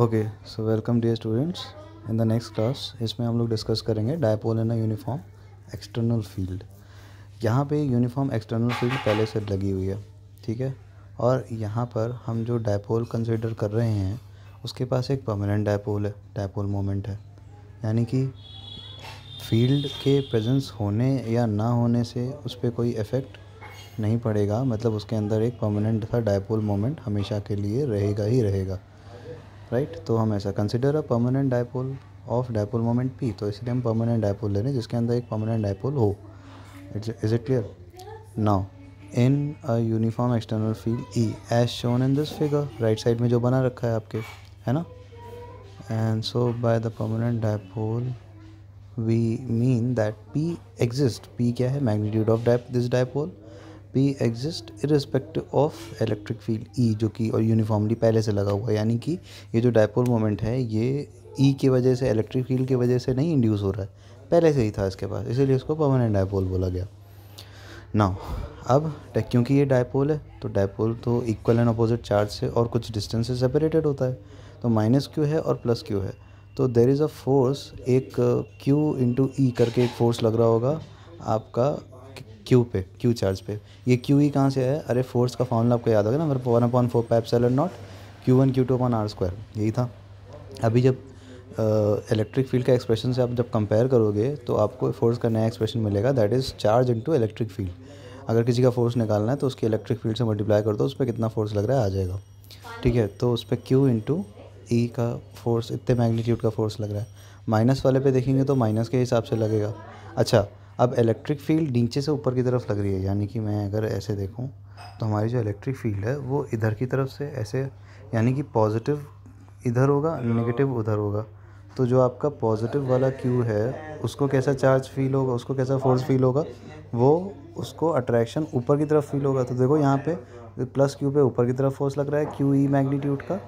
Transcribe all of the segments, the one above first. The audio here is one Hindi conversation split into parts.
Okay so welcome dear students in the next class इसमें हम लोग डिस्कस करेंगे dipole in a uniform external field यहाँ पे यूनिफॉर्म एक्सटर्नल फील्ड पहले से लगी हुई है ठीक है और यहाँ पर हम जो डायपोल कंसिडर कर रहे हैं उसके पास एक परमानेंट डायपोल है डायपोल मोमेंट है यानी कि फील्ड के प्रेजेंस होने या ना होने से उस पर कोई इफ़ेक्ट नहीं पड़ेगा मतलब उसके अंदर एक परमानेंट था डायपोल मोमेंट हमेशा के लिए रहेगा ही रहेगा राइट तो हम ऐसा consider a permanent dipole of dipole moment P तो इसलिए हम परमानेंट डायपोल ले रहे हैं जिसके अंदर एक परमानेंट डायपोल हो it's is it clear now in a uniform external field E as shown in this figure right side में जो बना रखा है आपके है ना and so by the permanent dipole we mean that P exist P क्या है मैग्नीट्यूड ऑफ दिस डायपोल भी exist irrespective of electric field E जो कि और यूनिफॉर्मली पहले से लगा हुआ है यानी कि ये जो डायपोल मोमेंट है ये ई e की वजह से इलेक्ट्रिक फील्ड की वजह से नहीं इंड्यूस हो रहा है पहले से ही था इसके पास इसीलिए इसको परमानेंट डायपोल बोला गया ना अब क्योंकि ये डायपोल है तो डायपोल तो इक्वल एंड अपोजिट चार्ज से और कुछ डिस्टेंस से सेपरेटेड होता है तो माइनस क्यू है और प्लस क्यू है तो देर इज़ अ फोर्स एक क्यू इंटू ई करके एक फोर्स लग रहा होगा आपका क्यू पे क्यू चार्ज पे ये क्यू ही कहाँ से है अरे फोर्स का फॉर्मूला आपको याद होगा ना मेरे one upon four pi epsilon naught Q one Q two upon R square यही था अभी जब इलेक्ट्रिक फील्ड का एक्सप्रेशन से आप जब कंपेयर करोगे तो आपको फोर्स का नया एक्सप्रेशन मिलेगा that is charge into electric field अगर किसी का फोर्स निकालना है तो उसके इलेक्ट्रिक फील्ड से मल्टीप्लाई कर दो उस पर कितना फोर्स लग रहा है आ जाएगा ठीक है तो उस पर क्यू इंटू ई का फोर्स इतने मैग्नीट्यूड का फोर्स लग रहा है माइनस वाले पे देखेंगे तो माइनस के हिसाब से लगेगा अच्छा अब इलेक्ट्रिक फील्ड नीचे से ऊपर की तरफ लग रही है यानी कि मैं अगर ऐसे देखूँ तो हमारी जो इलेक्ट्रिक फील्ड है वो इधर की तरफ से ऐसे यानी कि पॉजिटिव इधर होगा नेगेटिव उधर होगा तो जो आपका पॉजिटिव वाला क्यू है उसको कैसा चार्ज फील होगा उसको कैसा फोर्स फील होगा वो उसको अट्रैक्शन ऊपर की तरफ फील होगा तो देखो यहाँ पे प्लस क्यू पे ऊपर की तरफ फोर्स लग रहा है क्यू ई मैग्नीट्यूड का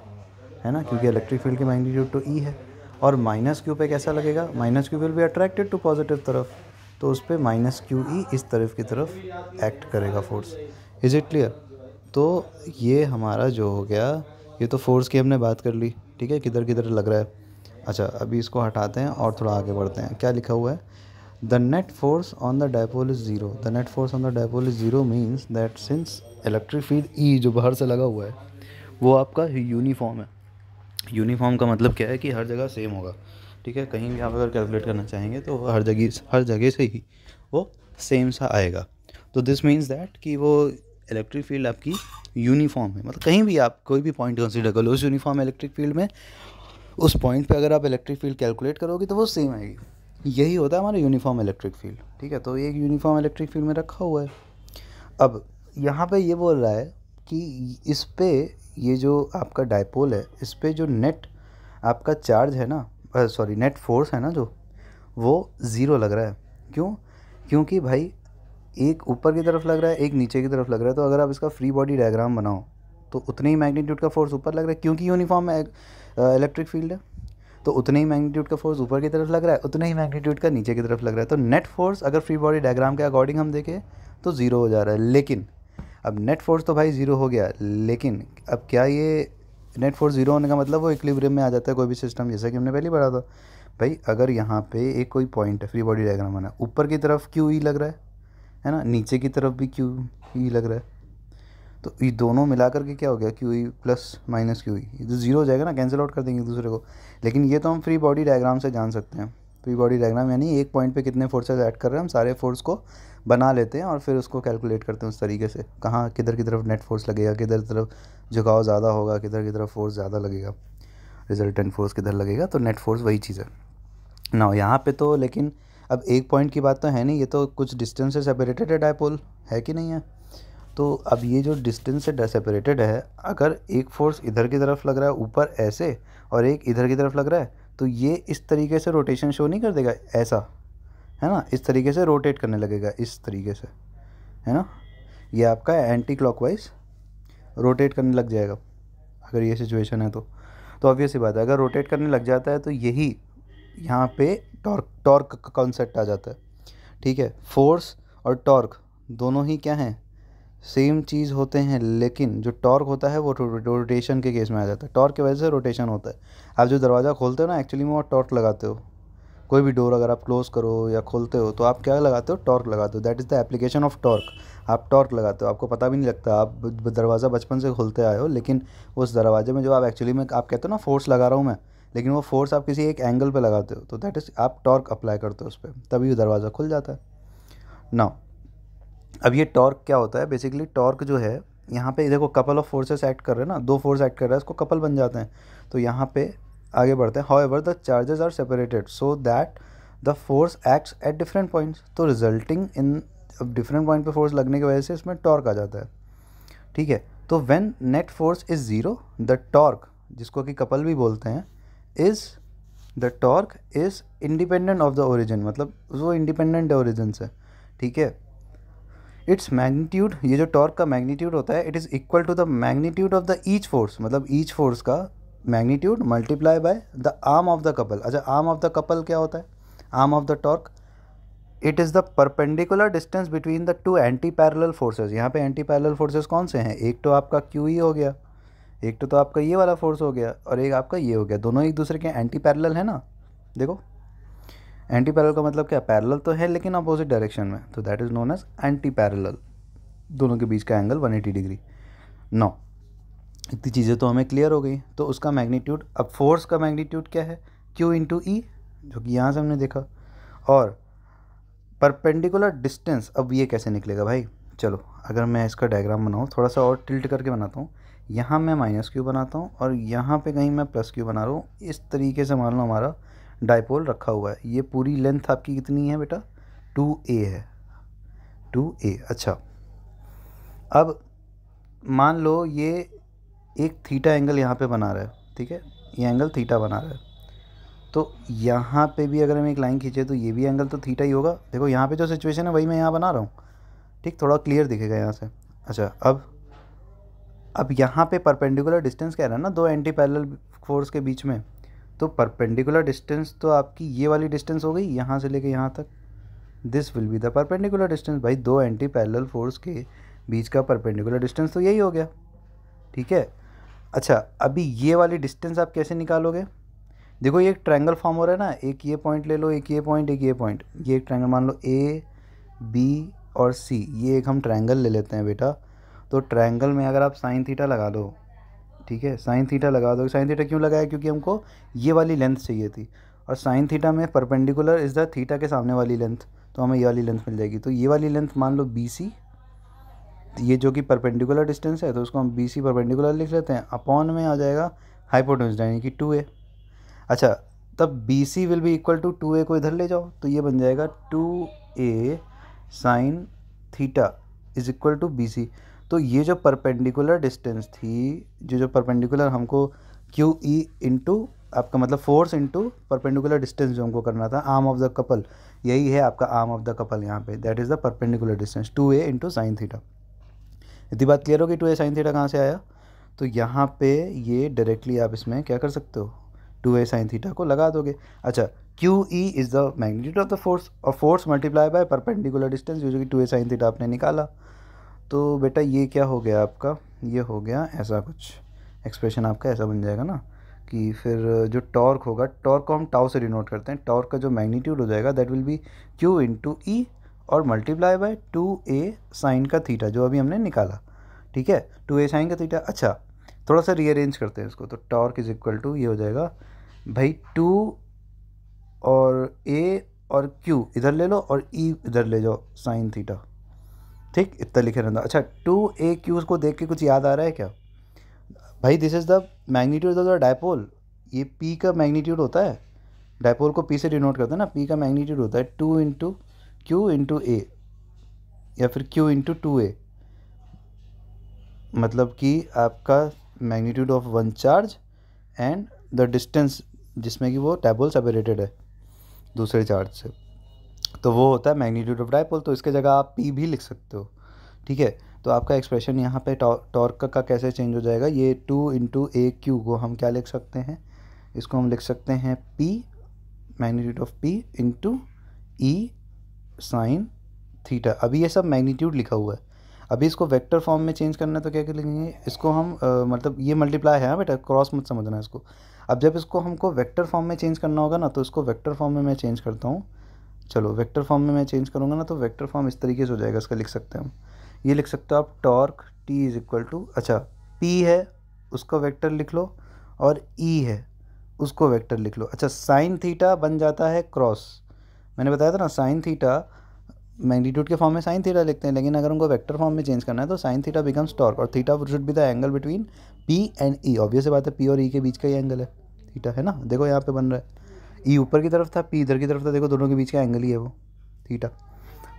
है ना क्योंकि इलेक्ट्रिक फील्ड की मैग्नीट्यूड तो ई e है और माइनस क्यू पे कैसा लगेगा माइनस क्यू विल भी अट्रैक्टेड टू पॉजिटिव तरफ तो उस पर माइनस क्यू ई इस तरफ की तरफ एक्ट करेगा फोर्स इज़ इट क्लियर तो ये हमारा जो हो गया ये तो फोर्स की हमने बात कर ली ठीक है किधर किधर लग रहा है अच्छा अभी इसको हटाते हैं और थोड़ा आगे बढ़ते हैं क्या लिखा हुआ है the net force on the dipole is zero the net force on the dipole is zero means that since electric field E जो बाहर से लगा हुआ है वो आपका यूनिफॉर्म है यूनिफॉर्म का मतलब क्या है कि हर जगह सेम होगा ठीक है कहीं भी आप अगर कैलकुलेट करना चाहेंगे तो हर जगह हर जगह से ही वो सेम सा आएगा तो दिस मीन्स दैट कि वो इलेक्ट्रिक फील्ड आपकी यूनिफॉर्म है मतलब कहीं भी आप कोई भी पॉइंट कंसिडर कर लो उस यूनिफॉर्म इलेक्ट्रिक फील्ड में उस पॉइंट पे अगर आप इलेक्ट्रिक फील्ड कैलकुलेट करोगे तो वो सेम आएगी यही होता है हमारा यूनिफॉर्म इलेक्ट्रिक फील्ड ठीक है तो एक यूनिफॉर्म इलेक्ट्रिक फील्ड में रखा हुआ है अब यहाँ पे ये बोल रहा है कि इस पर ये जो आपका डायपोल है इस पर जो नेट आपका चार्ज है ना सॉरी नेट फोर्स है ना जो वो ज़ीरो लग रहा है क्यों क्योंकि भाई एक ऊपर की तरफ लग रहा है एक नीचे की तरफ लग रहा है तो अगर आप इसका फ्री बॉडी डायग्राम बनाओ तो उतने ही मैग्नीट्यूड का फोर्स ऊपर लग रहा है क्योंकि यूनिफॉर्म इलेक्ट्रिक फील्ड है तो उतने ही मैग्नीट्यूड का फोर्स ऊपर की तरफ लग रहा है उतने ही मैग्नीट्यूड का नीचे की तरफ लग रहा है तो नेट फोर्स अगर फ्री बॉडी डायग्राम के अकॉर्डिंग हम देखें तो ज़ीरो हो जा रहा है लेकिन अब नेट फोर्स तो भाई ज़ीरो हो गया लेकिन अब क्या ये नेट फोर्स जीरो होने का मतलब वो इक्लिब्रियम में आ जाता है कोई भी सिस्टम जैसा कि हमने पहले पढ़ा था भाई अगर यहाँ पे एक कोई पॉइंट है फ्री बॉडी डायग्राम बना ऊपर की तरफ क्यू ई e लग रहा है है ना नीचे की तरफ भी क्यू ई e लग रहा है तो ये दोनों मिला करके क्या हो गया q E plus minus q E zero हो जाएगा ना कैंसिल आउट कर देंगे दूसरे को लेकिन ये तो हम फ्री बॉडी डायग्राम से जान सकते हैं फ्री बॉडी डायग्राम यानी एक पॉइंट पे कितने फोर्सेज ऐड कर रहे हैं हम सारे फोर्स को बना लेते हैं और फिर उसको कैलकुलेट करते हैं उस तरीके से कहाँ किधर की तरफ नेट फोर्स लगेगा किधर की तरफ झुकाव ज़्यादा होगा किधर की तरफ फोर्स ज़्यादा लगेगा रिजल्टेंट फोर्स किधर लगेगा तो नेट फोर्स वही चीज़ है ना यहाँ पर तो लेकिन अब एक पॉइंट की बात तो है नहीं ये तो कुछ डिस्टेंस से सेपरेटेड है डायपोल है कि नहीं है तो अब ये जो डिस्टेंस से सेपरेटेड है अगर एक फोर्स इधर की तरफ लग रहा है ऊपर ऐसे और एक इधर की तरफ लग रहा है तो ये इस तरीके से रोटेशन शो नहीं कर देगा ऐसा है ना इस तरीके से रोटेट करने लगेगा इस तरीके से है ना ये आपका एंटी क्लॉकवाइज रोटेट करने लग जाएगा अगर ये सिचुएशन है तो तो ऑब्वियस ही बात है अगर रोटेट करने लग जाता है तो यही यहाँ पे टॉर्क टॉर्क का कॉन्सेप्ट आ जाता है ठीक है फोर्स और टॉर्क दोनों ही क्या हैं सेम चीज़ होते हैं लेकिन जो टॉर्क होता है वो रोटेशन के केस में आ जाता है टॉर्क की वजह से रोटेशन होता है आप जो दरवाज़ा खोलते हो ना एक्चुअली में वो टॉर्क लगाते हो कोई भी डोर अगर आप क्लोज़ करो या खोलते हो तो आप क्या लगाते हो टॉर्क लगाते हो that is the application of torque आप टॉर्क लगाते हो आपको पता भी नहीं लगता आप दरवाज़ा बचपन से खोलते आए हो लेकिन उस दरवाजे में जो आप एक्चुअली में आप कहते हो ना फोर्स लगा रहा हूँ मैं लेकिन वो फोर्स आप किसी एक एंगल पर लगाते हो तो दैट इज़ आप टॉर्क अप्लाई करते हो उस पर तभी वो दरवाज़ा खुल जाता है ना अब ये टॉर्क क्या होता है बेसिकली टॉर्क जो है यहाँ पे देखो कपल ऑफ फोर्सेस एक्ट कर रहे हैं ना दो फोर्स एक्ट कर रहा है इसको कपल बन जाते हैं तो यहाँ पे आगे बढ़ते हैं however the charges are separated so that the force acts at different points तो रिजल्टिंग इन अब डिफरेंट पॉइंट पे फोर्स लगने की वजह से इसमें टॉर्क आ जाता है ठीक है तो when net force is zero the torque जिसको कि कपल भी बोलते हैं is the torque is independent of the origin मतलब वो इंडिपेंडेंट है ओरिजिन से ठीक है इट्स मैग्नीट्यूड ये जो टॉर्क का मैग्नीट्यूड होता है it is equal to the magnitude of the each force मतलब ईच फोर्स का magnitude multiply by the arm of the couple अच्छा आर्म ऑफ द कपल क्या होता है arm of the torque it is the perpendicular distance between the two anti parallel forces यहाँ पे एंटी पैरल फोर्सेज कौन से हैं एक तो आपका क्यू ई e हो गया एक तो, तो आपका ये वाला फोर्स हो गया और एक आपका ये हो गया दोनों एक दूसरे के एंटी पैरल है ना देखो एंटी पैरल का मतलब क्या पैरल तो है लेकिन अपोजिट डायरेक्शन में तो that is known as anti parallel दोनों के बीच का एंगल 180 डिग्री नौ इतनी चीज़ें तो हमें क्लियर हो गई तो उसका मैग्नीट्यूड अब फोर्स का मैग्नीट्यूड क्या है क्यू इंटू ई जो कि यहाँ से हमने देखा और परपेंडिकुलर डिस्टेंस अब ये कैसे निकलेगा भाई चलो अगर मैं इसका डायग्राम बनाऊँ थोड़ा सा और टिल्ट करके बनाता हूँ यहाँ मैं माइनस क्यू बनाता हूँ और यहाँ पे कहीं मैं प्लस क्यू बना रहा हूँ इस तरीके से मान लो हमारा डायपोल रखा हुआ है ये पूरी लेंथ आपकी कितनी है बेटा टू ए है टू ए अच्छा अब मान लो ये एक थीटा एंगल यहाँ पे बना रहा है ठीक है ये एंगल थीटा बना रहा है तो यहाँ पे भी अगर हम एक लाइन खींचे तो ये भी एंगल तो थीटा ही होगा देखो यहाँ पे जो सिचुएशन है वही मैं यहाँ बना रहा हूँ ठीक थोड़ा क्लियर दिखेगा यहाँ से अच्छा अब अब यहाँ पे परपेंडिकुलर डिस्टेंस कह रहा है ना दो एंटी पैरेलल फोर्स के बीच में तो परपेंडिकुलर डिस्टेंस तो आपकी ये वाली डिस्टेंस हो गई यहाँ से लेके यहाँ तक this will be the perpendicular distance भाई दो एंटी पैरेलल फोर्स के बीच का परपेंडिकुलर डिस्टेंस तो यही हो गया ठीक है अच्छा अभी ये वाली डिस्टेंस आप कैसे निकालोगे देखो ये एक ट्रायंगल फॉर्म हो रहा है ना एक ये पॉइंट ले लो एक ये पॉइंट एक ये पॉइंट ये एक ट्रायंगल मान लो ए बी और सी ये एक हम ट्रायंगल ले लेते हैं बेटा तो ट्रायंगल में अगर आप साइन थीटा लगा दो ठीक है साइन थीटा लगा दो साइन थीटा क्यों लगाया क्योंकि हमको ये वाली लेंथ चाहिए थी और साइन थीटा में परपेंडिकुलर इज़ द थीटा के सामने वाली लेंथ तो हमें ये वाली लेंथ मिल जाएगी तो ये वाली लेंथ मान लो बी सी तो ये जो कि परपेंडिकुलर डिस्टेंस है तो उसको हम बी सी परपेंडिकुलर लिख लेते हैं अपॉन में आ जाएगा हाइपोटेंस यानी कि टू ए अच्छा तब B C will be equal to two A को इधर ले जाओ तो ये बन जाएगा two A sine theta is equal to B C तो ये जो परपेंडिकुलर डिस्टेंस थी जो जो परपेंडिकुलर हमको क्यू ई इंटू आपका मतलब फोर्स इंटू परपेंडिकुलर डिस्टेंस जो हमको करना था आर्म ऑफ द कपल यही है आपका आर्म ऑफ द कपल यहाँ पे that is the perpendicular distance two a into sine theta इतनी बात क्लियर होगी टू ए साइन थीटा कहाँ से आया तो यहाँ पे ये डायरेक्टली आप इसमें क्या कर सकते हो टू ए साइन थीटा को लगा दोगे अच्छा q E is the magnitude of the force और force multiply by perpendicular distance जो कि टू ए साइन थीटा आपने निकाला तो बेटा ये क्या हो गया आपका ये हो गया ऐसा कुछ एक्सप्रेशन आपका ऐसा बन जाएगा ना कि फिर जो टॉर्क होगा टॉर्क को हम टाव से डिनोट करते हैं टॉर्क का जो मैग्नीट्यूड हो जाएगा that will be q into E और multiply by two A sine का थीटा जो अभी हमने निकाला ठीक है टू ए साइन का थीटा अच्छा थोड़ा सा रीअरेंज करते हैं इसको तो टॉर्क इज इक्वल टू ये हो जाएगा भाई टू और ए और क्यू इधर ले लो और ई e इधर ले जाओ साइन थीटा ठीक इतना लिखे रहना अच्छा टू ए क्यूज़ को देख के कुछ याद आ रहा है क्या भाई this is the magnitude of the dipole ये पी का मैग्नीट्यूड होता है डायपोल को पी से डिनोट करते हैं ना पी का मैग्नीट्यूड होता है two into q into a या फिर क्यू इंटू टू ए मतलब कि आपका magnitude of one charge and the distance जिसमें कि वो डायपोल सेपरेटेड है दूसरे चार्ज से तो वो होता है मैग्नीट्यूड ऑफ डायपोल तो इसके जगह आप पी भी लिख सकते हो ठीक है तो आपका एक्सप्रेशन यहाँ पे टॉर्क का कैसे चेंज हो जाएगा ये टू इंटू ए क्यू को हम क्या लिख सकते हैं इसको हम लिख सकते हैं p magnitude of p into E sine theta अभी ये सब मैग्नीट्यूड लिखा हुआ है अभी इसको वेक्टर फॉर्म में चेंज करना है तो क्या क्या लिखेंगे इसको हम आ, मतलब ये मल्टीप्लाई है बेटा क्रॉस मत समझना इसको अब जब इसको हमको वेक्टर फॉर्म में चेंज करना होगा ना तो इसको वेक्टर फॉर्म में मैं चेंज करता हूँ चलो वेक्टर फॉर्म में मैं चेंज करूँगा ना तो वेक्टर फॉर्म इस तरीके से हो जाएगा इसका लिख सकते हैं हम ये लिख सकते हो आप torque T is equal to अच्छा पी है उसका वेक्टर लिख लो और ई e है उसको वेक्टर लिख लो अच्छा साइन थीटा बन जाता है क्रॉस मैंने बताया था ना साइन थीटा मैग्नीट्यूड के फॉर्म में साइन थीटा लिखते हैं लेकिन अगर उनको वेक्टर फॉर्म में चेंज करना है तो साइन थीटा बिकम्स टॉर्क और theta should be the angle between p and E obvious बात है पी और ई e के बीच का ही एंगल है थीटा है ना देखो यहाँ पे बन रहा है ई e ऊपर की तरफ था पी इधर की तरफ था देखो दोनों के बीच का एंगल ही है वो थीटा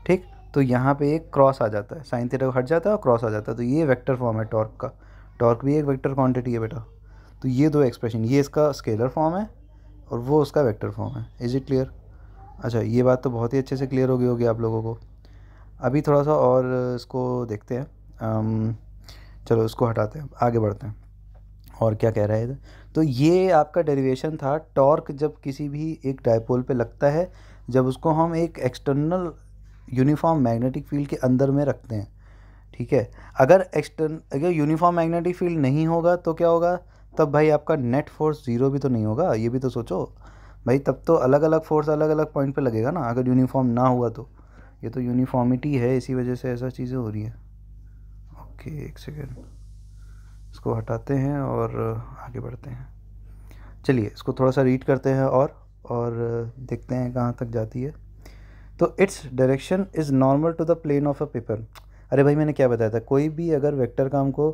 ठीक तो यहाँ पे एक क्रॉस आ जाता है साइन थीटा हट जाता है और क्रॉस आ जाता है तो ये वेक्टर फॉर्म है टॉर्क का टॉर्क भी एक वेक्टर क्वांटिटी है बेटा तो ये दो एक्सप्रेशन ये इसका स्केलर फॉर्म है और वो उसका वेक्टर फॉर्म है इज इट क्लियर अच्छा ये बात तो बहुत ही अच्छे से क्लियर हो गई होगी आप लोगों को अभी थोड़ा सा और इसको देखते हैं चलो इसको हटाते हैं आगे बढ़ते हैं और क्या कह रहा है इधर तो ये आपका डेरिवेशन था टॉर्क जब किसी भी एक डायपोल पे लगता है जब उसको हम एक एक्सटर्नल यूनिफॉर्म मैग्नेटिक फील्ड के अंदर में रखते हैं ठीक है अगर एक्सटर्न अगर यूनिफॉर्म मैग्नेटिक फील्ड नहीं होगा तो क्या होगा तब भाई आपका नेट फोर्स ज़ीरो भी तो नहीं होगा ये भी तो सोचो भाई तब तो अलग अलग फोर्स अलग अलग पॉइंट पे लगेगा ना अगर यूनिफॉर्म ना हुआ तो ये तो यूनिफॉर्मिटी है इसी वजह से ऐसा चीज़ें हो रही हैं ओके एक सेकेंड इसको हटाते हैं और आगे बढ़ते हैं चलिए इसको थोड़ा सा रीड करते हैं और और देखते हैं कहाँ तक जाती है तो its direction is normal to the plane of a paper अरे भाई मैंने क्या बताया था कोई भी अगर वेक्टर का हमको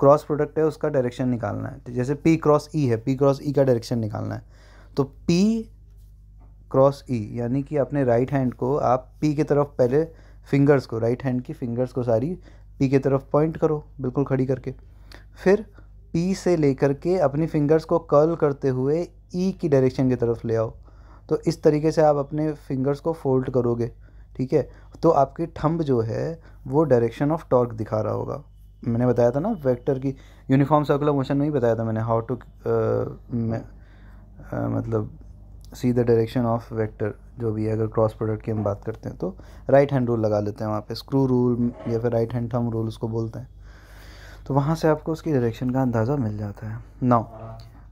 क्रॉस प्रोडक्ट है उसका डायरेक्शन निकालना है जैसे पी क्रॉस ई है पी क्रॉस ई का डायरेक्शन निकालना है तो पी क्रॉस ई यानी कि अपने राइट हैंड को आप पी की तरफ पहले फिंगर्स को राइट हैंड की फिंगर्स को सारी पी की तरफ पॉइंट करो बिल्कुल खड़ी करके फिर पी से लेकर के अपनी फिंगर्स को कर्ल करते हुए ई e की डायरेक्शन की तरफ ले आओ तो इस तरीके से आप अपने फिंगर्स को फोल्ड करोगे ठीक है तो आपकी थंब जो है वो डायरेक्शन ऑफ टॉर्क दिखा रहा होगा मैंने बताया था ना वेक्टर की यूनिफॉर्म सर्कुलर मोशन में ही बताया था मैंने हाउ टू मतलब see the direction of vector जो भी है अगर क्रॉस प्रोडक्ट की हम बात करते हैं तो राइट हैंड रूल लगा लेते हैं वहाँ पे स्क्रू रूल या फिर राइट हैंड थंब रूल उसको बोलते हैं तो वहाँ से आपको उसकी डायरेक्शन का अंदाज़ा मिल जाता है now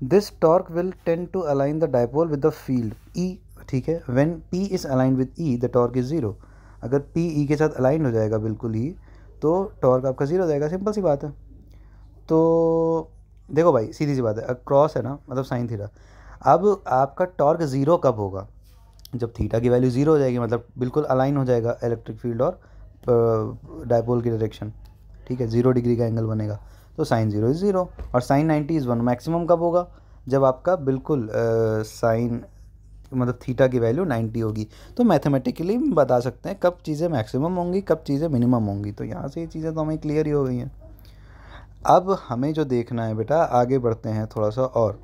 this torque will tend to align the dipole with the field E ठीक है when p is align with E the torque is zero अगर पी ई e के साथ अलाइन हो जाएगा बिल्कुल ही e, तो टॉर्क आपका ज़ीरो हो जाएगा सिंपल सी बात है तो देखो भाई सीधी सी बात है क्रॉस है ना मतलब साइन थीटा अब आपका टॉर्क ज़ीरो कब होगा जब थीटा की वैल्यू ज़ीरो हो जाएगी मतलब बिल्कुल अलाइन हो जाएगा इलेक्ट्रिक फील्ड और डायपोल की डायरेक्शन ठीक है जीरो डिग्री का एंगल बनेगा तो साइन जीरो इज़ ज़ीरो और sine ninety is one maximum कब होगा जब आपका बिल्कुल साइन मतलब थीटा की वैल्यू नाइन्टी होगी तो मैथमेटिकली बता सकते हैं कब चीज़ें मैक्सिमम होंगी कब चीज़ें मिनिमम होंगी तो यहाँ से ये चीज़ें तो हमें क्लियर ही हो गई हैं अब हमें जो देखना है बेटा आगे बढ़ते हैं थोड़ा सा और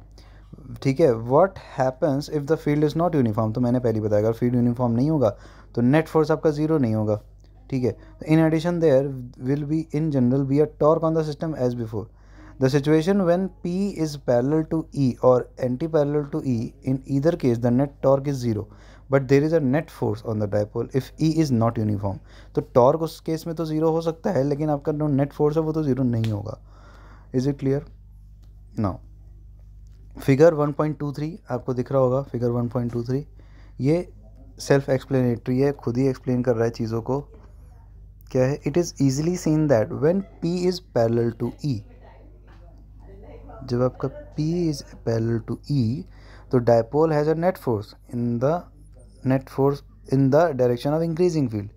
ठीक है what happens if the field is not uniform तो मैंने पहले बताया अगर फील्ड यूनिफॉर्म नहीं होगा तो नेट फोर्स आपका ज़ीरो नहीं होगा ठीक है in addition there will be in general be a torque on the system as before the situation when p is parallel to E और anti parallel to E in either case the net torque is zero but there is a net force on the dipole if E is not uniform तो टॉर्क e e, e तो उस केस में तो ज़ीरो हो सकता है लेकिन आपका जो नेट फोर्स है वो तो ज़ीरो नहीं होगा is it clear now figure 1.23 आपको दिख रहा होगा फिगर 1.23 ये सेल्फ एक्सप्लेनेटरी है खुद ही एक्सप्लेन कर रहा है चीज़ों को क्या है it is easily seen that when p is parallel to E जब आपका p is parallel to E तो dipole has a net force in the net force in the direction of increasing field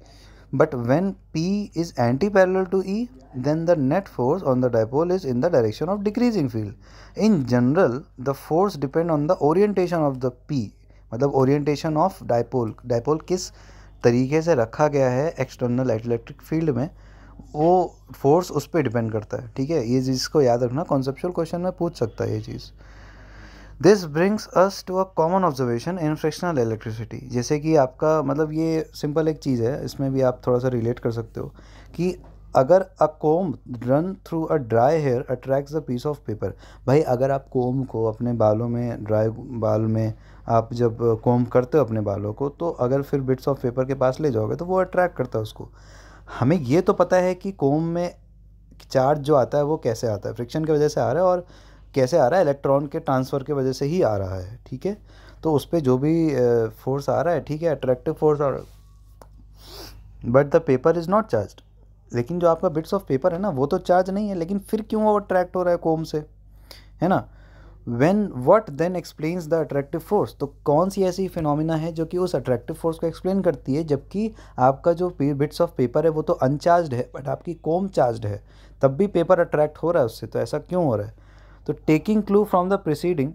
but when p is anti parallel to E then the net force on the dipole is in the direction of decreasing field in general the force depend on the orientation of the P मतलब ओरिएंटेशन ऑफ डायपोल डायपोल किस तरीके से रखा गया है एक्सटर्नल इलेक्ट्रिक फील्ड में वो फोर्स उस पर डिपेंड करता है ठीक है ये चीज़ को याद रखना कॉन्सेप्चुअल क्वेश्चन में पूछ सकता है ये चीज़ this brings us to a common observation in frictional electricity जैसे कि आपका मतलब ये सिंपल एक चीज़ है इसमें भी आप थोड़ा सा रिलेट कर सकते हो कि अगर a comb run through a dry hair attracts a piece of paper भाई अगर आप कोम को अपने बालों में ड्राई बाल में आप जब कोम करते हो अपने बालों को तो अगर फिर बिट्स ऑफ पेपर के पास ले जाओगे तो वो अट्रैक्ट करता है उसको हमें ये तो पता है कि कोम में चार्ज जो आता है वो कैसे आता है फ्रिक्शन की वजह से आ रहा है और कैसे आ रहा है इलेक्ट्रॉन के ट्रांसफ़र की वजह से ही आ रहा है ठीक है तो उस पर जो भी फोर्स आ रहा है ठीक है अट्रैक्टिव फोर्स आ रहा है but the paper is not charge लेकिन जो आपका बिट्स ऑफ पेपर है ना वो तो चार्ज नहीं है लेकिन फिर क्यों वो अट्रैक्ट हो रहा है कोम से है ना when what then explains the attractive force तो कौन सी ऐसी फिनोमिना है जो कि उस अट्रैक्टिव फोर्स को एक्सप्लेन करती है जबकि आपका जो बिट्स ऑफ पेपर है वो तो अनचार्ज है बट आपकी कोम चार्ज है तब भी पेपर अट्रैक्ट हो रहा है उससे तो ऐसा क्यों हो रहा है तो taking clue from the preceding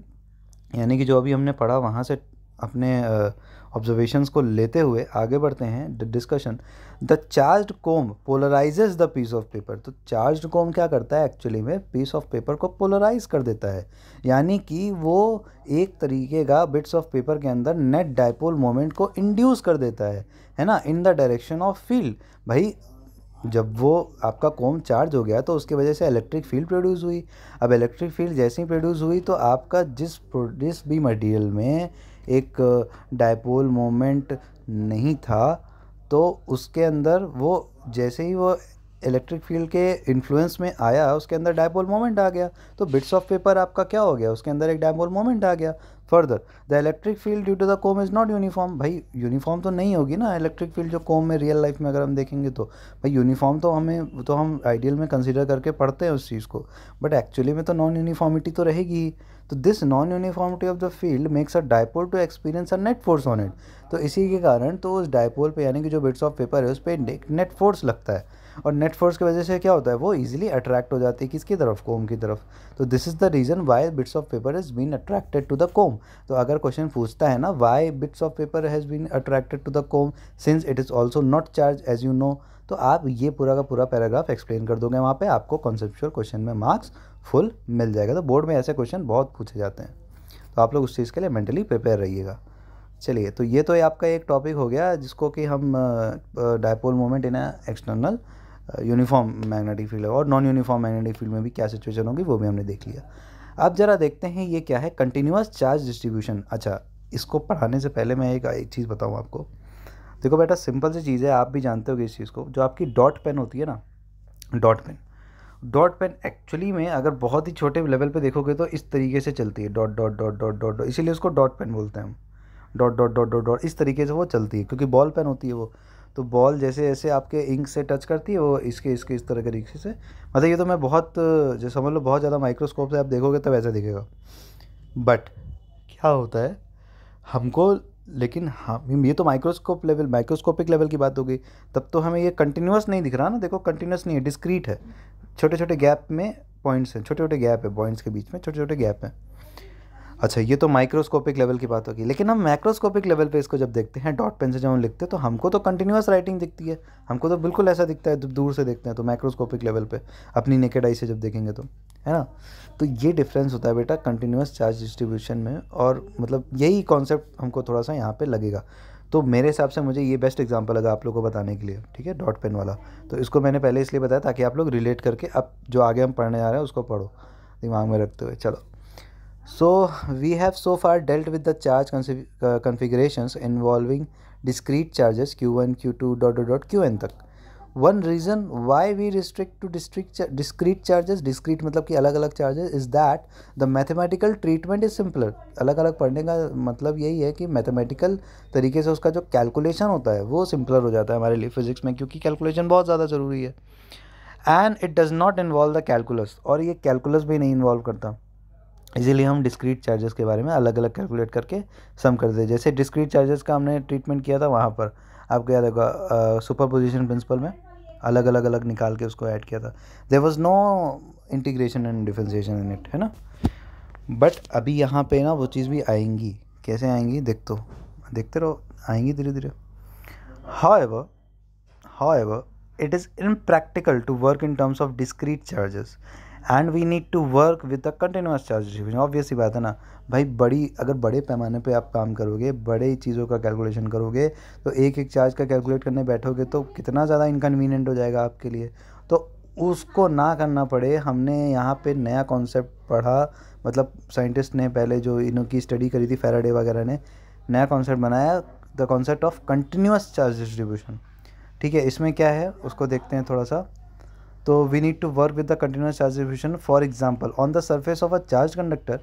यानी कि जो अभी हमने पढ़ा वहाँ से अपने uh, ऑब्जर्वेशंस को लेते हुए आगे बढ़ते हैं discussion the charge comb polarises the piece of paper तो चार्ज कोम क्या करता है एक्चुअली में पीस ऑफ पेपर को पोलराइज कर देता है यानी कि वो एक तरीके का बिट्स ऑफ पेपर के अंदर नेट डायपोल मोमेंट को इंड्यूस कर देता है है ना in the direction of field भाई जब वो आपका कोम चार्ज हो गया तो उसकी वजह से इलेक्ट्रिक फील्ड प्रोड्यूस हुई अब इलेक्ट्रिक फील्ड जैसे ही प्रोड्यूस हुई तो आपका जिस जिस भी मटेरियल में एक डायपोल मोमेंट नहीं था तो उसके अंदर वो जैसे ही वो इलेक्ट्रिक फील्ड के इन्फ्लुएंस में आया उसके अंदर डायपोल मोमेंट आ गया तो बिट्स ऑफ पेपर आपका क्या हो गया उसके अंदर एक डायपोल मोमेंट आ गया further the electric field due to the comb is not uniform भाई यूनिफॉर्म तो नहीं होगी ना इलेक्ट्रिक फील्ड जो कोम में रियल लाइफ में अगर हम देखेंगे तो भाई यूनिफॉर्म तो हमें तो हम आइडियल में कंसिडर करके पढ़ते हैं उस चीज़ को बट एक्चुअली में तो नॉन यूनिफॉर्मिटी तो रहेगी ही तो this non uniformity of the field makes a dipole to experience a net force on it तो इसी के कारण तो उस डायपोल पे यानी कि जो बिट्स ऑफ पेपर है उस पर नेट फोर्स लगता है और नेट फोर्स की वजह से क्या होता है वो इजीली अट्रैक्ट हो जाती है किसकी तरफ कोम की तरफ तो this is the reason why bits of paper is been attracted to the comb तो अगर क्वेश्चन पूछता है ना why bits of paper has been attracted to the comb since it is also not charge as you know तो आप ये पूरा का पूरा पैराग्राफ एक्सप्लेन कर दोगे वहाँ पे आपको कॉन्सेप्चुअल क्वेश्चन में मार्क्स फुल मिल जाएगा तो बोर्ड में ऐसे क्वेश्चन बहुत पूछे जाते हैं तो आप लोग उस चीज़ के लिए मेंटली प्रिपेयर रहिएगा चलिए तो ये तो ये आपका एक टॉपिक हो गया जिसको कि हम dipole moment in external uniform magnetic field और नॉन यूनिफॉर्म मैग्नेटिक फील्ड में भी क्या सिचुएशन होगी वो भी हमने देख लिया अब ज़रा देखते हैं ये क्या है कंटिन्यूस चार्ज डिस्ट्रीब्यूशन अच्छा इसको पढ़ाने से पहले मैं एक एक चीज़ बताऊँ आपको देखो बेटा सिंपल सी चीज़ है आप भी जानते हो इस चीज़ को जो आपकी डॉट पेन होती है ना dot pen dot pen actually में अगर बहुत ही छोटे लेवल पे देखोगे तो इस तरीके से चलती है dot dot dot dot dot इसीलिए उसको डॉट पेन बोलते हैं हम dot dot dot dot dot इस तरीके से वो चलती है क्योंकि बॉल पेन होती है वो तो बॉल जैसे जैसे आपके इंक से टच करती है वो इसके इसके इस तरह तरीके से मतलब ये तो मैं बहुत जैसे समझ लो बहुत ज़्यादा माइक्रोस्कोप से आप देखोगे तब ऐसा दिखेगा बट क्या होता है हमको लेकिन हम ये तो माइक्रोस्कोप लेवल माइक्रोस्कोपिक लेवल की बात हो गई तब तो हमें ये कंटिन्यूस नहीं दिख रहा ना देखो कंटिन्यूस नहीं है डिस्क्रीट है छोटे छोटे गैप में पॉइंट्स हैं छोटे छोटे गैप है पॉइंट्स के बीच में छोटे छोटे गैप हैं अच्छा ये तो माइक्रोस्कोपिक लेवल की बात होगी लेकिन हम मैक्रोस्कोपिक लेवल पे इसको जब देखते हैं डॉट पेन से जब हम लिखते हैं तो हमको तो कंटिन्यूस राइटिंग दिखती है हमको तो बिल्कुल ऐसा दिखता है जब दूर से देखते हैं तो माइक्रोस्कोपिक लेवल पे अपनी नेकेड आई से जब देखेंगे तो है ना तो ये डिफरेंस होता है बेटा कंटिन्यूस चार्ज डिस्ट्रीब्यूशन में और मतलब यही कॉन्सेप्ट हमको थोड़ा सा यहाँ पर लगेगा तो मेरे हिसाब से मुझे ये बेस्ट एग्जाम्पल लगा आप लोगों को बताने के लिए ठीक है डॉट पेन वाला तो इसको मैंने पहले इसलिए बताया ताकि आप लोग रिलेट करके अब जो आगे हम पढ़ने जा रहे हैं उसको पढ़ो दिमाग में रखते हुए चलो So we have so far dealt with the charge uh, configurations involving discrete charges q1, q2, dot dot dot qn तक one reason why we restrict to district discrete charges discrete मतलब कि अलग अलग charges is that the mathematical treatment is simpler अलग अलग पढ़ने का मतलब यही है कि मैथमेटिकल तरीके से उसका जो कैलकुलेशन होता है वो सिंपलर हो जाता है हमारे लिए फिजिक्स में क्योंकि कैलकुलेशन बहुत ज़्यादा ज़रूरी है and it does not involve the calculus और ये कैलकुलस भी नहीं इन्वॉल्व करता इसीलिए हम डिस्क्रीट चार्जेस के बारे में अलग अलग कैलकुलेट करके सम कर दे जैसे डिस्क्रीट चार्जेस का हमने ट्रीटमेंट किया था वहाँ पर आपको याद होगा सुपर पोजिशन प्रिंसिपल में अलग अलग अलग निकाल के उसको ऐड किया था there was no integration and differentiation in it है ना बट अभी यहाँ पे ना वो चीज़ भी आएंगी कैसे आएंगी देख तो देखते रहो आएंगी धीरे धीरे however however is impractical to work in terms of discrete charges and we need to work with a continuous charge distribution obvious ही बात है ना भाई बड़ी अगर बड़े पैमाने पे आप काम करोगे बड़े चीज़ों का कैलकुलेशन करोगे तो एक एक चार्ज का कैलकुलेट करने बैठोगे तो कितना ज़्यादा इनकन्वीनियंट हो जाएगा आपके लिए तो उसको ना करना पड़े हमने यहाँ पे नया कॉन्सेप्ट पढ़ा मतलब साइंटिस्ट ने पहले जो इनकी स्टडी करी थी फेराडे वगैरह ने नया कॉन्सेप्ट बनाया the concept of continuous charge distribution ठीक है इसमें क्या है उसको देखते हैं थोड़ा सा तो we need to work with the continuous charge distribution for example on the surface of a charge conductor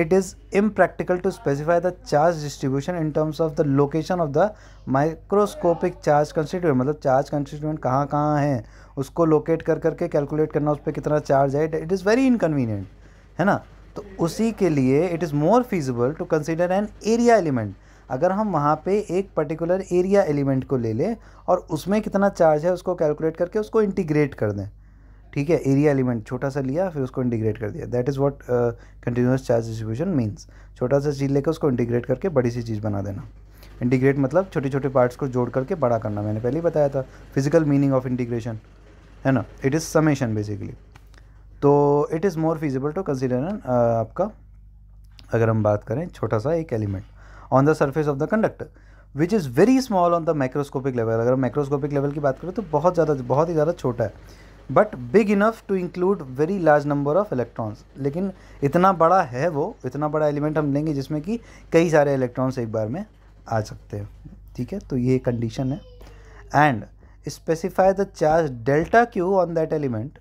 it is impractical to specify the charge distribution in terms of the location of the microscopic charge constituent मतलब चार्ज कंस्टिट्यूएंट कहाँ कहाँ है उसको लोकेट कर करके कैलकुलेट करना उस पर कितना चार्ज है इट इज़ वेरी इनकन्वीनियंट है ना तो उसी के लिए it is more feasible to consider an area element अगर हम वहाँ पे एक पर्टिकुलर एरिया एलिमेंट को ले लें और उसमें कितना चार्ज है उसको कैलकुलेट करके उसको इंटीग्रेट कर दें ठीक है एरिया एलिमेंट छोटा सा लिया फिर उसको इंटीग्रेट कर दिया that is what continuous charge distribution means छोटा सा चीज़ लेकर उसको इंटीग्रेट करके बड़ी सी चीज़ बना देना इंटीग्रेट मतलब छोटे छोटे पार्ट्स को जोड़ करके बड़ा करना मैंने पहले ही बताया था फिजिकल मीनिंग ऑफ इंटीग्रेशन है ना इट इज़ समेशन बेसिकली तो it is more feasible to consider an आपका अगर हम बात करें छोटा सा एक element on the surface of the conductor which is very small on the microscopic level अगर माइक्रोस्कोपिक लेवल की बात करें तो बहुत ज़्यादा बहुत ही ज़्यादा छोटा है but big enough to include very large number of electrons लेकिन इतना बड़ा है वो इतना बड़ा एलिमेंट हम लेंगे जिसमें कि कई सारे इलेक्ट्रॉन्स एक बार में आ सकते हैं ठीक है तो ये कंडीशन है and specify the charge delta Q on that element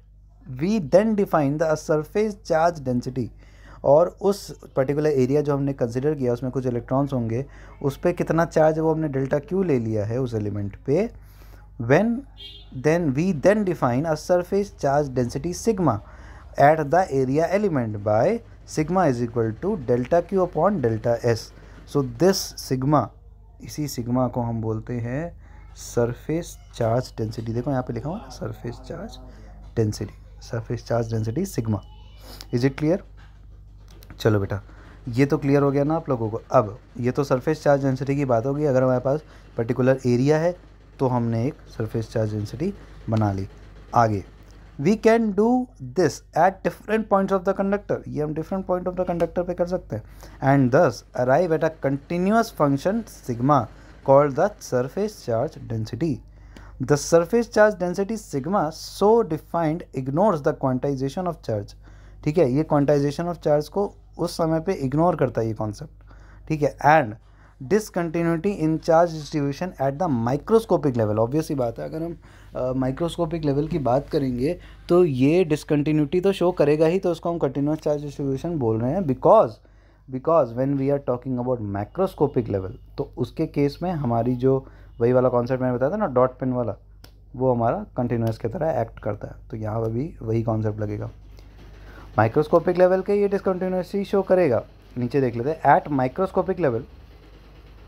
we then define the surface charge density और उस पर्टिकुलर एरिया जो हमने कंसिडर किया उसमें कुछ इलेक्ट्रॉन्स होंगे उस पर कितना चार्ज वो हमने डेल्टा क्यू ले लिया है उस एलिमेंट पे when then we then define a surface charge density sigma at the area element by sigma is equal to delta q upon delta s so this sigma इसी सिग्मा को हम बोलते हैं सरफेस चार्ज डेंसिटी देखो यहाँ पे लिखा हुआ surface charge density surface charge density sigma is it clear चलो बेटा ये तो क्लियर हो गया ना आप लोगों को अब ये तो सरफेस चार्ज डेंसिटी की बात होगी अगर हमारे पास पर्टिकुलर एरिया है तो हमने एक सरफेस चार्ज डेंसिटी बना ली आगे we can do this at different points of the conductor ये हम different point of the conductor पे कर सकते हैं and thus arrive at a continuous function sigma called the surface charge density the surface charge density sigma so defined ignores the quantization of charge ठीक है ये क्वांटाइजेशन ऑफ चार्ज को उस समय पे इग्नोर करता है ये कॉन्सेप्ट ठीक है and discontinuity in charge distribution at the microscopic level obviously बात है अगर हम माइक्रोस्कोपिक uh, लेवल की बात करेंगे तो ये डिसकंटिन्यूटी तो शो करेगा ही तो उसको हम कंटिन्यूस चार्ज डिस्ट्रीब्यूशन बोल रहे हैं because because when we are talking about microscopic level तो उसके केस में हमारी जो वही वाला कॉन्सेप्ट मैंने बताया था ना डॉट पेन वाला वो हमारा कंटिन्यूस की तरह एक्ट करता है तो यहाँ पर भी वही कॉन्सेप्ट लगेगा माइक्रोस्कोपिक लेवल के ये डिसकन्टिन्यूसली शो करेगा नीचे देख लेते हैं at microscopic level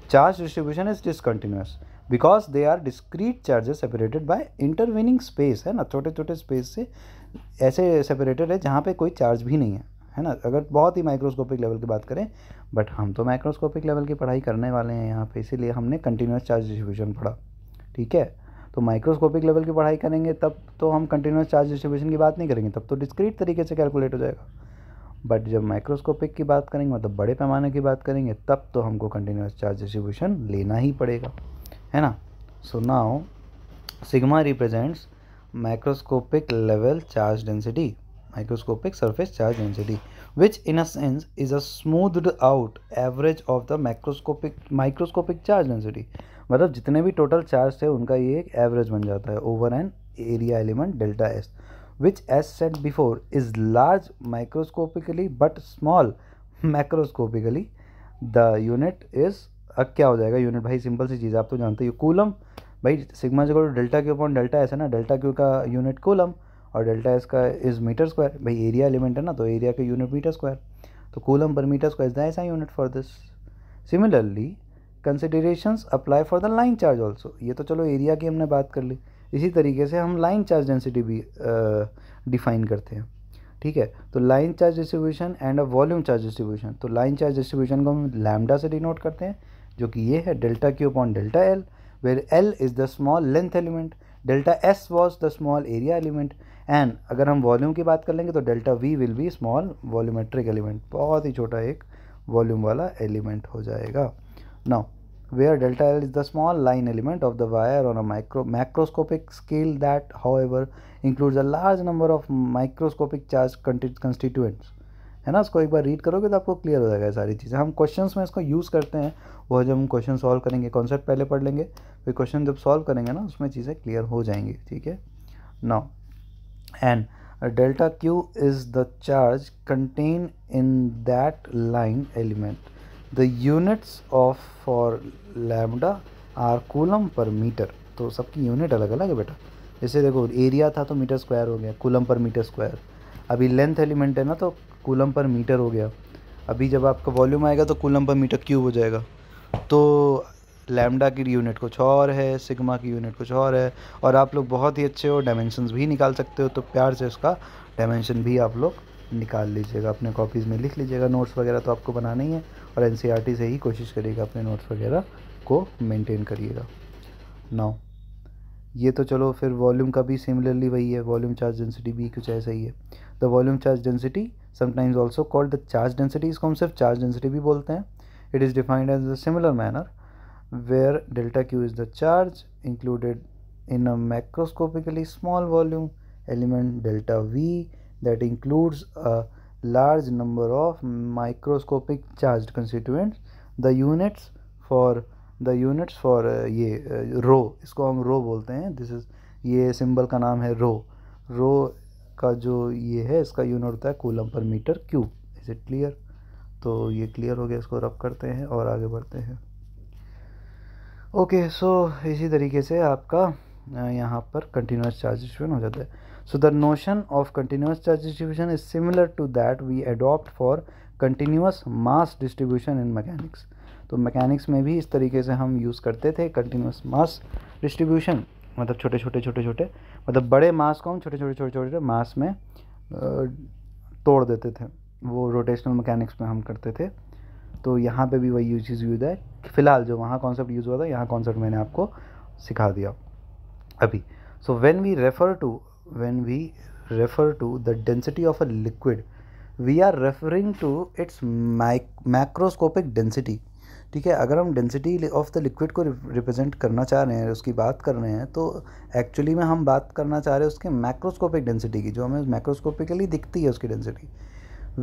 Charge distribution is discontinuous because they are discrete charges separated by intervening space है ना छोटे छोटे स्पेस से ऐसे सेपरेटेड है जहाँ पर कोई चार्ज भी नहीं है है ना अगर बहुत ही माइक्रोस्कोपिक लेवल की बात करें बट हम तो माइक्रोस्कोपिक लेवल की पढ़ाई करने वाले हैं यहाँ पे इसीलिए हमने कंटिन्यूस चार्ज डिस्ट्रीब्यूशन पढ़ा ठीक है तो माइक्रोस्कोपिक लेवल की पढ़ाई करेंगे तब तो हम कंटिन्यूस चार्ज डिस्ट्रीब्यूशन की बात नहीं करेंगे तब तो डिस्क्रीट तरीके से कैलकुलेट हो जाएगा बट जब माइक्रोस्कोपिक की बात करेंगे मतलब बड़े पैमाने की बात करेंगे तब तो हमको कंटिन्यूस चार्ज डिस्ट्रीब्यूशन लेना ही पड़ेगा है ना so now sigma represents microscopic level charge density microscopic surface charge density which in a sense is a smoothed out average of the microscopic microscopic charge density मतलब जितने भी टोटल चार्ज थे उनका ये एक एवरेज बन जाता है over an area element delta S which as said before is large microscopically but small macroscopically the unit is अब क्या हो जाएगा यूनिट भाई सिंपल सी चीज़ आप तो जानते हो कूलम भाई सिग्मा जगह delta Q upon delta S है ना डेल्टा क्यू का यूनिट कूलम और डेल्टा एस का इज मीटर स्क्वायर भाई एरिया एलिमेंट है ना तो एरिया का यूनिट मीटर स्क्वायर तो coulomb per metre square is the SI unit for this similarly consideration apply for the line charge also ये तो चलो एरिया की हमने बात कर ली इसी तरीके से हम लाइन चार्ज डेंसिटी भी डिफाइन करते हैं ठीक है तो line charge distribution and a volume charge distribution तो लाइन चार्ज डिस्ट्रीब्यूशन को हम लैमडा से डिनोट करते हैं जो कि ये है delta Q upon delta L where L is the small length element delta S was the small area element and अगर हम वॉल्यूम की बात कर लेंगे तो delta V will be small volumetric element बहुत ही छोटा एक वॉल्यूम वाला एलिमेंट हो जाएगा now where delta L is the small line element of the wire on a micro macroscopic scale that however includes a large number of microscopic charge constituents है ना इसको एक बार रीड करोगे तो आपको क्लियर हो जाएगा सारी चीज़ें हम क्वेश्चंस में इसको यूज़ करते हैं वह जब हम क्वेश्चन सॉल्व करेंगे कॉन्सेप्ट पहले पढ़ लेंगे फिर क्वेश्चन जब सॉल्व करेंगे ना उसमें चीज़ें क्लियर हो जाएंगी ठीक है now and delta Q is the charge contain in that line element the units of for lambda are coulomb per metre तो सबकी यूनिट अलग अलग है बेटा जैसे देखो एरिया था तो मीटर स्क्वायर हो गया कूलम पर मीटर स्क्वायर अभी लेंथ एलिमेंट है ना तो कूलम पर मीटर हो गया अभी जब आपका वॉल्यूम आएगा तो कूलम पर मीटर क्यूब हो जाएगा तो लैमडा की यूनिट कुछ और है सिग्मा की यूनिट कुछ और है और आप लोग बहुत ही अच्छे हो डायमेंशन भी निकाल सकते हो तो प्यार से उसका डायमेंशन भी आप लोग निकाल लीजिएगा अपने कॉपीज़ में लिख लीजिएगा नोट्स वगैरह तो आपको बनाना ही है और एन e से ही कोशिश करिएगा अपने नोट्स वगैरह को मेनटेन करिएगा नाउ ये तो चलो फिर वॉल्यूम का भी सिमिलरली वही है वॉल्यूम चार्ज डेंसिटी भी कुछ ऐसा ही है the volume charge density sometimes also called the charge density इसको हम सिर्फ चार्ज डेंसिटी भी बोलते हैं it is defined as the similar manner where delta Q is the charge included in a microscopically small volume element delta V that includes a large number of microscopic charged constituents the units for the units for ये रो uh, इसको हम रो बोलते हैं दिस इज़ ये सिंबल का नाम है रो रो का जो ये है इसका यूनिट होता है coulomb per metre cube is it clear तो ये क्लियर हो गया इसको रब करते हैं और आगे बढ़ते हैं ओके सो इसी तरीके से आपका uh, यहाँ पर कंटिन्यूस चार्ज हो जाता है So the notion of continuous charge distribution is similar to that we adopt for continuous mass distribution in mechanics. तो मैकेनिक्स में भी इस तरीके से हम यूज़ करते थे कंटिन्यूस मास डिस्ट्रीब्यूशन मतलब छोटे छोटे छोटे छोटे मतलब बड़े मास को हम छोटे छोटे छोटे छोटे मास में तोड़ देते थे वो रोटेशनल मैकेनिक्स में हम करते थे तो यहाँ पे भी वही यू चीज़ यूज है फिलहाल जो वहाँ कॉन्सेप्ट यूज़ हुआ था यहाँ कॉन्सेप्ट मैंने आपको सिखा दिया अभी so when we refer to when we refer to the density of a liquid we are referring to its macroscopic density ठीक है अगर हम डेंसिटी ऑफ द लिक्विड को रिप्रेजेंट करना चाह रहे हैं उसकी बात कर रहे हैं तो एक्चुअली में हम बात करना चाह रहे हैं उसके मैक्रोस्कोपिक डेंसिटी की जो हमें मैक्रोस्कोपिकली दिखती है उसकी density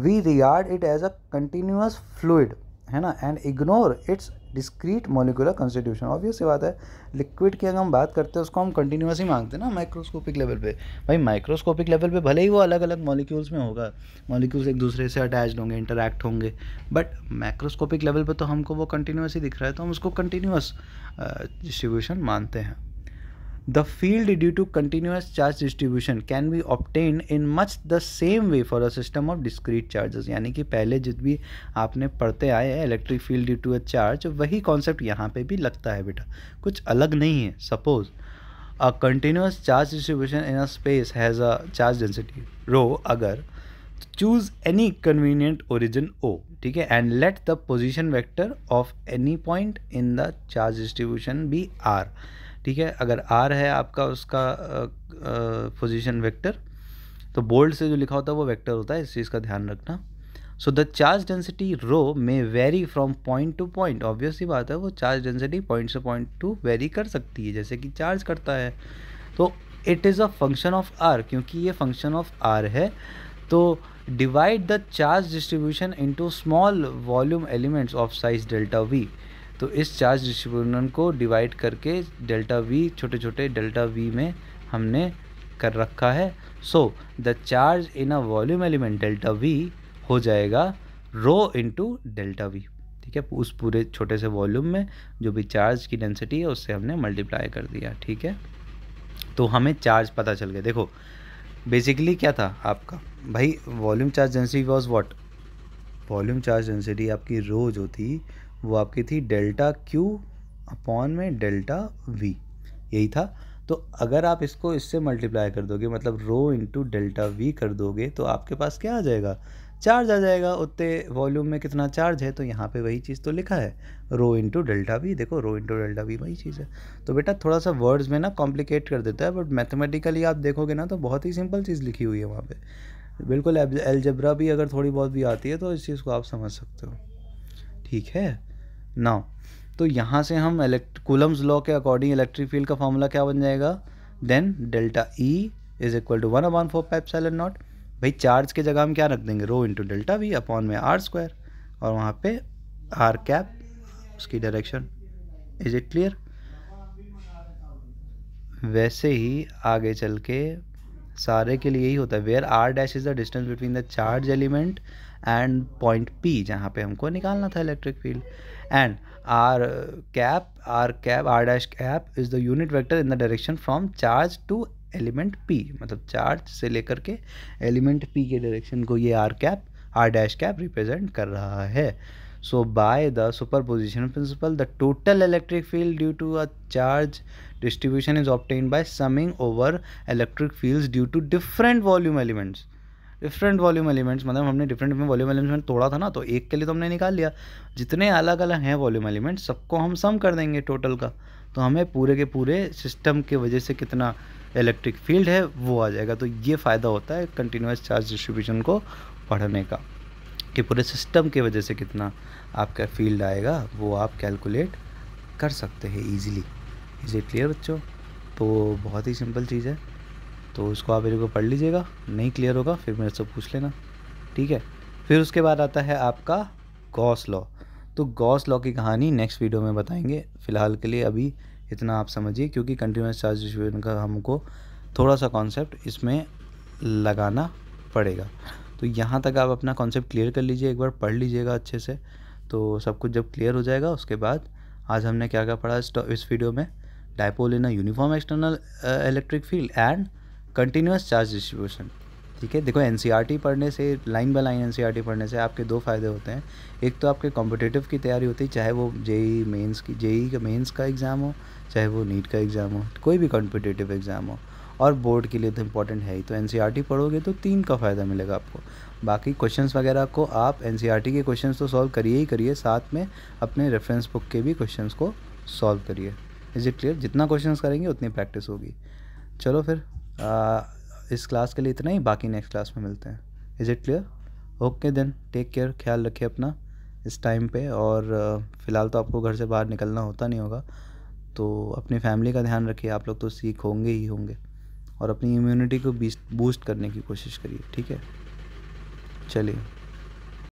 we regard it as a continuous fluid है ना and ignore its discrete molecular constitution obviously ये बात है लिक्विड की अगर हम बात करते हैं उसको हम कंटिन्यूस ही मांगते हैं ना माइक्रोस्कोपिक लेवल पे भाई माइक्रोस्कोपिक लेवल पे भले ही वो अलग अलग मॉलिक्यूल्स में होगा मॉलिक्यूल्स एक दूसरे से अटैच होंगे इंटरैक्ट होंगे बट माइक्रोस्कोपिक लेवल पर तो हमको वो कंटिन्यूस ही दिख रहा है तो हम उसको कंटिन्यूस डिस्ट्रीब्यूशन मानते हैं the field due to continuous charge distribution can be obtained in much the same way for a system of discrete charges यानी कि पहले जित भी आपने पढ़ते आए हैं electric field due to a charge वही कॉन्सेप्ट यहाँ पे भी लगता है बेटा कुछ अलग नहीं है suppose a continuous charge distribution in a space has a charge density rho अगर choose any convenient origin O ठीक है and let the position vector of any point in the charge distribution be R ठीक है अगर आर है आपका उसका पोजिशन वैक्टर तो बोल्ड से जो लिखा होता है वो वैक्टर होता है इस चीज़ का ध्यान रखना so the charge density rho may vary from point to point obviously बात है वो चार्ज डेंसिटी पॉइंट से पॉइंट टू वेरी कर सकती है जैसे कि चार्ज करता है तो it is a function of R क्योंकि ये फंक्शन ऑफ आर है तो divide the charge distribution into small volume elements of size delta V तो इस चार्ज डिस्ट्रीब्यूशन को डिवाइड करके डेल्टा वी छोटे छोटे डेल्टा वी में हमने कर रखा है so the charge in a volume element delta V हो जाएगा रो इंटू डेल्टा वी ठीक है उस पूरे छोटे से वॉल्यूम में जो भी चार्ज की डेंसिटी है उससे हमने मल्टीप्लाई कर दिया ठीक है तो हमें चार्ज पता चल गया देखो बेसिकली क्या था आपका भाई volume charge density was what volume charge density आपकी रो जो थी वो आपकी थी डेल्टा क्यू अपॉन में डेल्टा वी यही था तो अगर आप इसको इससे मल्टीप्लाई कर दोगे मतलब रो इंटू डेल्टा वी कर दोगे तो आपके पास क्या आ जाएगा चार्ज आ जाएगा उतने वॉल्यूम में कितना चार्ज है तो यहाँ पे वही चीज़ तो लिखा है रो इंटू डेल्टा वी देखो रो इंटू डेल्टा वी वही चीज़ है तो बेटा थोड़ा सा वर्ड्स में ना कॉम्प्लिकेट कर देता है बट मैथमेटिकली आप देखोगे ना तो बहुत ही सिंपल चीज़ लिखी हुई है वहाँ पर बिल्कुल एल्जब्रा भी अगर थोड़ी बहुत भी आती है तो इस चीज़ को आप समझ सकते हो ठीक है नाउ तो यहाँ से हम इलेक्ट कूलम्स लॉ के अकॉर्डिंग इलेक्ट्रिक फील्ड का फॉर्मूला क्या बन जाएगा then delta E is equal to one upon four pi epsilon naught भाई चार्ज के जगह हम क्या रख देंगे rho into delta V upon में आर स्क्वायर और वहाँ पे आर कैप उसकी डायरेक्शन इज इट क्लियर वैसे ही आगे चल के सारे के लिए ही होता है where R dash is the distance between the charge element and point P जहाँ पे हमको निकालना था electric field and R cap R cap R dash cap is the unit vector in the direction from charge to element P मतलब चार्ज से लेकर के एलिमेंट पी के डायरेक्शन को ये R cap R dash cap represent कर रहा है so by the superposition principal the total electric field due to a charge distribution is obtained by summing over electric field due to different volume elements different volume elements मतलब हमने डिफरेंट में वॉल्यूम एलिमेंट तोड़ा था ना तो एक के लिए तो हमने निकाल लिया जितने अलग अलग हैं वॉल्यूम एलिमेंट्स सबको हम सम कर देंगे टोटल का तो हमें पूरे के पूरे सिस्टम के वजह से कितना इलेक्ट्रिक फील्ड है वो आ जाएगा तो ये फ़ायदा होता है कंटिन्यूस चार्ज डिस्ट्रीब्यूशन को पढ़ने का कि पूरे सिस्टम के वजह से कितना आपका फील्ड आएगा वो आप कैलकुलेट कर सकते हैं ईजिली इज़ इट क्लियर बच्चों तो बहुत ही सिंपल चीज़ है तो उसको आप मेरे को पढ़ लीजिएगा नहीं क्लियर होगा फिर मेरे से पूछ लेना ठीक है फिर उसके बाद आता है आपका गॉस लॉ तो गॉस लॉ की कहानी नेक्स्ट वीडियो में बताएंगे फ़िलहाल के लिए अभी इतना आप समझिए क्योंकि कंटिन्यूस चार्ज डिस्ट्रीब्यूशन का हमको थोड़ा सा कॉन्सेप्ट इसमें लगाना पड़ेगा तो यहाँ तक आप अपना कॉन्सेप्ट क्लियर कर लीजिए एक बार पढ़ लीजिएगा अच्छे से तो सब कुछ जब क्लियर हो जाएगा उसके बाद आज हमने क्या क्या पढ़ा इस वीडियो में dipole in a uniform external electric field and continuous charge distribution ठीक है देखो एन e पढ़ने से लाइन बाय लाइन एन पढ़ने से आपके दो फायदे होते हैं एक तो आपके कॉम्पिटेटिव की तैयारी होती है चाहे वो जेई मेंस e की जेई e का मेंस का एग्ज़ाम हो चाहे वो नीट का एग्ज़ाम हो कोई भी कॉम्पिटेटिव एग्ज़ाम हो और बोर्ड के लिए तो इंपॉर्टेंट है ही तो एन पढ़ोगे तो तीन का फ़ायदा मिलेगा आपको बाकी क्वेश्चन वगैरह को आप एन के क्वेश्चन तो सॉल्व करिए ही करिए साथ में अपने रेफरेंस बुक के भी क्वेश्चन को सॉल्व करिए इज़ इट क्लियर जितना क्वेश्चन करेंगे उतनी प्रैक्टिस होगी चलो फिर इस क्लास के लिए इतना ही बाकी नेक्स्ट क्लास में मिलते हैं is it clear okay then take care ख्याल रखिए अपना इस टाइम पे और फ़िलहाल तो आपको घर से बाहर निकलना होता नहीं होगा तो अपनी फैमिली का ध्यान रखिए आप लोग तो सीख होंगे ही होंगे और अपनी इम्यूनिटी को बूस्ट करने की कोशिश करिए ठीक है चलिए